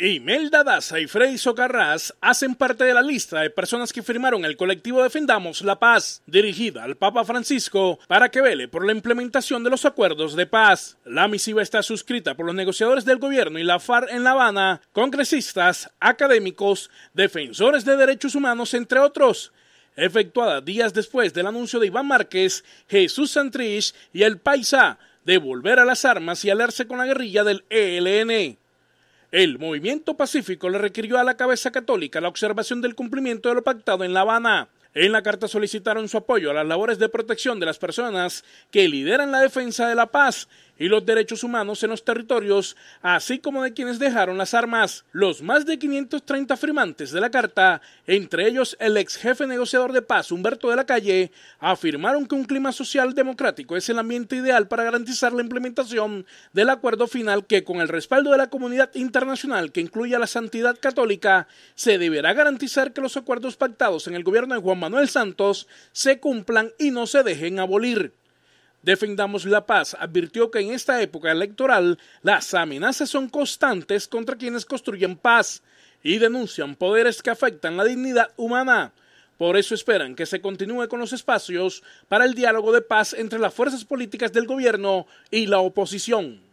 Imelda Daza y Freddy Socarrás hacen parte de la lista de personas que firmaron el colectivo Defendamos la Paz, dirigida al Papa Francisco, para que vele por la implementación de los acuerdos de paz. La misiva está suscrita por los negociadores del gobierno y la FARC en La Habana, congresistas, académicos, defensores de derechos humanos, entre otros efectuada días después del anuncio de Iván Márquez, Jesús Santrich y el Paisa de volver a las armas y alerse con la guerrilla del ELN. El movimiento pacífico le requirió a la cabeza católica la observación del cumplimiento de lo pactado en La Habana. En la carta solicitaron su apoyo a las labores de protección de las personas que lideran la defensa de la paz y los derechos humanos en los territorios, así como de quienes dejaron las armas. Los más de 530 firmantes de la carta, entre ellos el ex jefe negociador de paz Humberto de la Calle, afirmaron que un clima social democrático es el ambiente ideal para garantizar la implementación del acuerdo final que con el respaldo de la comunidad internacional que incluye a la santidad católica, se deberá garantizar que los acuerdos pactados en el gobierno de Juan Manuel Santos se cumplan y no se dejen abolir. Defendamos la Paz advirtió que en esta época electoral las amenazas son constantes contra quienes construyen paz y denuncian poderes que afectan la dignidad humana. Por eso esperan que se continúe con los espacios para el diálogo de paz entre las fuerzas políticas del gobierno y la oposición.